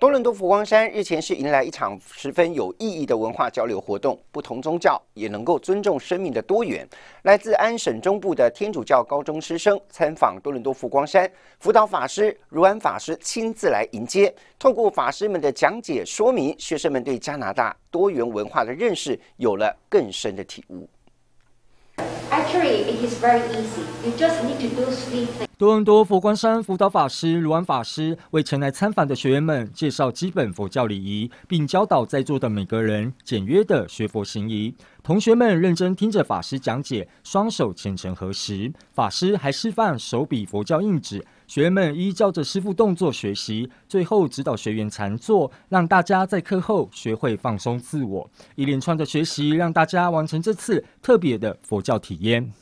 多伦多佛光山日前是迎来一场十分有意义的文化交流活动，不同宗教也能够尊重生命的多元。来自安省中部的天主教高中师生参访多伦多佛光山，辅导法师如安法师亲自来迎接。透过法师们的讲解，说明学生们对加拿大多元文化的认识有了更深的体悟。多伦多佛光山辅导法师卢安法师为前来参访的学员们介绍基本佛教礼仪，并教导在座的每个人简约的学佛行仪。同学们认真听着法师讲解，双手虔诚合十。法师还示范手比佛教印纸，学员们依照着师傅动作学习，最后指导学员禅坐，让大家在课后学会放松自我。一连串的学习让大家完成这次特别的佛教体验。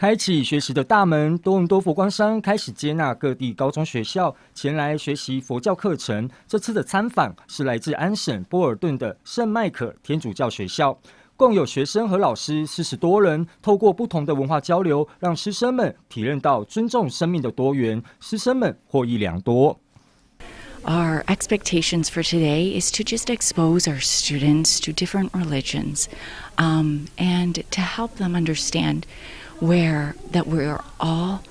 开启学习的大门，多伦多佛光山开始接纳各地高中学校前来学习佛教课程。这次的参访是来自安省波尔顿的圣迈克天主教学校，共有学生和老师四十多人。透过不同的文化交流，让师生们体认到尊重生命的多元，师生们获益良多。Our expectations for today is to just expose our students to different religions, um, and to help them understand. aware that we are all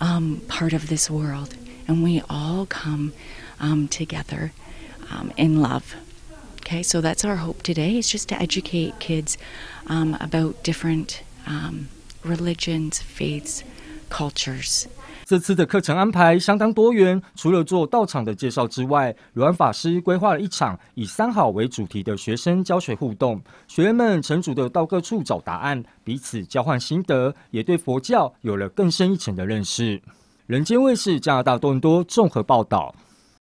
um, part of this world and we all come um, together um, in love. Okay, so that's our hope today is just to educate kids um, about different um, religions, faiths, cultures. 这次的课程安排相当多元，除了做道场的介绍之外，软法师规划了一场以三好为主题的学生教学互动。学员们成组的到各处找答案，彼此交换心得，也对佛教有了更深一层的认识。人间卫视加拿大多伦多综合报道。